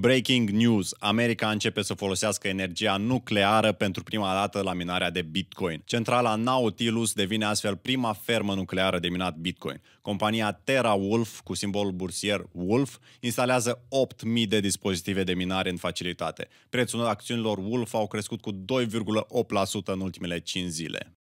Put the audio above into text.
Breaking news. America începe să folosească energia nucleară pentru prima dată la minarea de Bitcoin. Centrala Nautilus devine astfel prima fermă nucleară de minat Bitcoin. Compania Terra Wolf, cu simbolul bursier Wolf, instalează 8.000 de dispozitive de minare în facilitate. Prețul acțiunilor Wolf au crescut cu 2,8% în ultimele 5 zile.